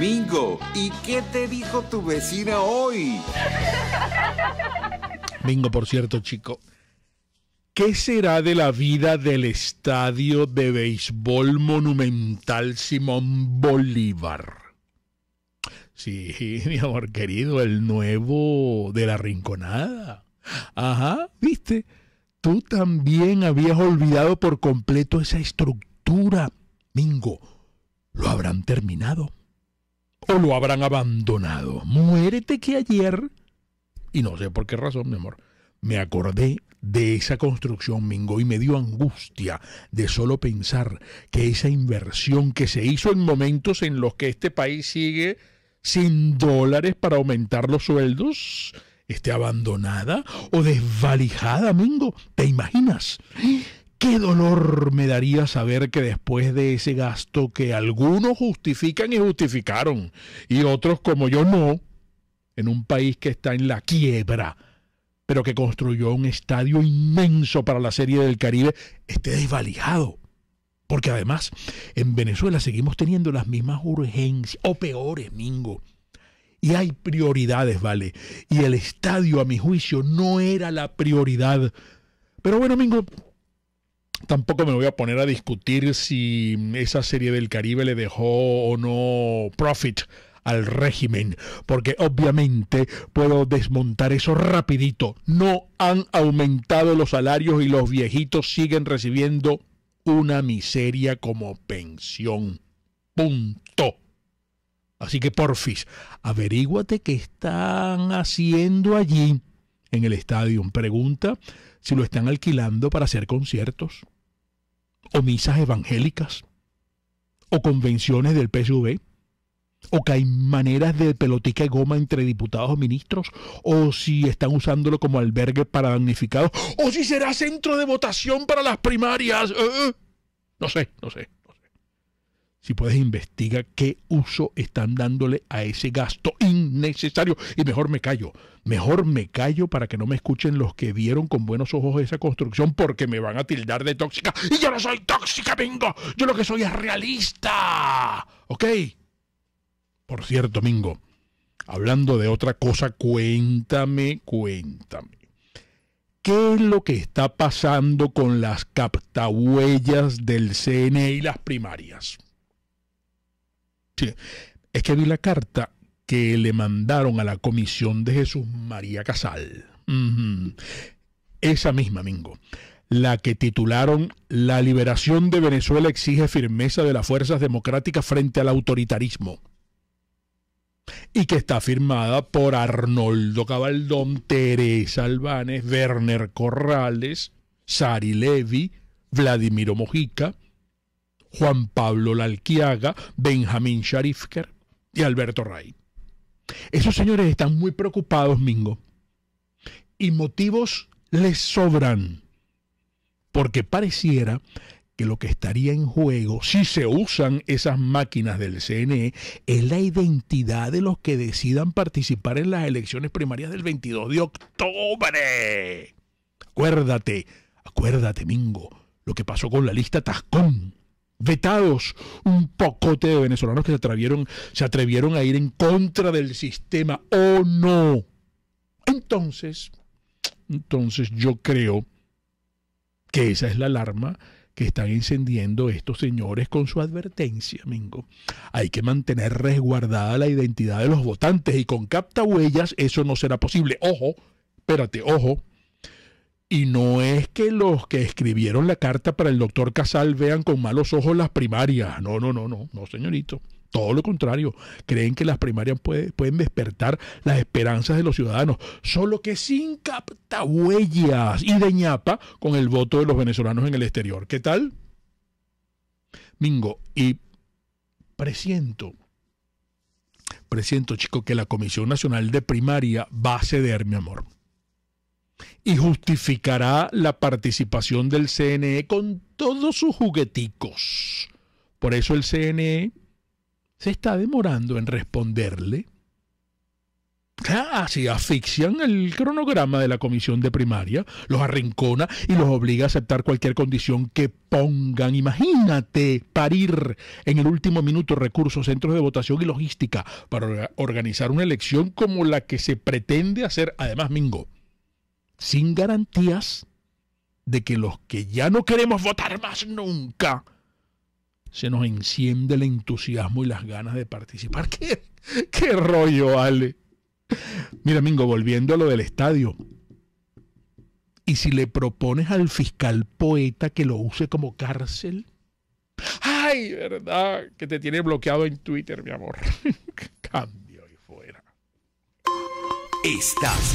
Mingo, ¿y qué te dijo tu vecina hoy? Mingo, por cierto, chico, ¿qué será de la vida del estadio de béisbol monumental Simón Bolívar? Sí, mi amor querido, el nuevo de la rinconada. Ajá, viste, tú también habías olvidado por completo esa estructura. Mingo, ¿lo habrán terminado? o lo habrán abandonado. Muérete que ayer, y no sé por qué razón, mi amor, me acordé de esa construcción, Mingo, y me dio angustia de solo pensar que esa inversión que se hizo en momentos en los que este país sigue sin dólares para aumentar los sueldos, esté abandonada o desvalijada, Mingo. ¿Te imaginas? Qué dolor me daría saber que después de ese gasto que algunos justifican y justificaron, y otros como yo no, en un país que está en la quiebra, pero que construyó un estadio inmenso para la Serie del Caribe, esté desvalijado. Porque además, en Venezuela seguimos teniendo las mismas urgencias, o peores, Mingo. Y hay prioridades, ¿vale? Y el estadio, a mi juicio, no era la prioridad. Pero bueno, Mingo, Tampoco me voy a poner a discutir si esa serie del Caribe le dejó o no profit al régimen, porque obviamente puedo desmontar eso rapidito. No han aumentado los salarios y los viejitos siguen recibiendo una miseria como pensión. Punto. Así que porfis, averíguate qué están haciendo allí en el estadio. Pregunta si lo están alquilando para hacer conciertos o misas evangélicas, o convenciones del PSV, o que hay maneras de pelotica y goma entre diputados o ministros, o si están usándolo como albergue para damnificados, o si será centro de votación para las primarias. Eh, eh. no sé, no sé si puedes investiga qué uso están dándole a ese gasto innecesario. Y mejor me callo, mejor me callo para que no me escuchen los que vieron con buenos ojos esa construcción porque me van a tildar de tóxica. Y yo no soy tóxica, Mingo. Yo lo que soy es realista. ¿Ok? Por cierto, Mingo, hablando de otra cosa, cuéntame, cuéntame. ¿Qué es lo que está pasando con las captahuellas del CN y las primarias? Es que vi la carta que le mandaron a la comisión de Jesús María Casal. Esa misma, Mingo. La que titularon La liberación de Venezuela exige firmeza de las fuerzas democráticas frente al autoritarismo. Y que está firmada por Arnoldo Cabaldón, Teresa Albanes, Werner Corrales, Sari Levi, Vladimiro Mojica, Juan Pablo Lalquiaga, Benjamín Sharifker y Alberto Ray. Esos señores están muy preocupados, Mingo, y motivos les sobran, porque pareciera que lo que estaría en juego, si se usan esas máquinas del CNE, es la identidad de los que decidan participar en las elecciones primarias del 22 de octubre. Acuérdate, acuérdate, Mingo, lo que pasó con la lista Tascón vetados un pocote de venezolanos que se atrevieron, se atrevieron a ir en contra del sistema. ¡Oh, no! Entonces, entonces yo creo que esa es la alarma que están encendiendo estos señores con su advertencia, Mingo. Hay que mantener resguardada la identidad de los votantes y con capta huellas eso no será posible. Ojo, espérate, ojo y no es que los que escribieron la carta para el doctor Casal vean con malos ojos las primarias. No, no, no, no, no, señorito. Todo lo contrario, creen que las primarias pueden despertar las esperanzas de los ciudadanos, solo que sin captahuellas y de ñapa con el voto de los venezolanos en el exterior. ¿Qué tal? Mingo, y presiento, presiento, chico, que la Comisión Nacional de Primaria va a ceder, mi amor y justificará la participación del CNE con todos sus jugueticos. Por eso el CNE se está demorando en responderle. Así asfixian el cronograma de la comisión de primaria, los arrincona y los obliga a aceptar cualquier condición que pongan. Imagínate parir en el último minuto recursos, centros de votación y logística para organizar una elección como la que se pretende hacer, además, Mingo sin garantías de que los que ya no queremos votar más nunca, se nos enciende el entusiasmo y las ganas de participar. ¿Qué, qué rollo, Ale? Mira, Mingo, volviendo a lo del estadio. ¿Y si le propones al fiscal poeta que lo use como cárcel? Ay, verdad, que te tiene bloqueado en Twitter, mi amor. Cambio y fuera. Estás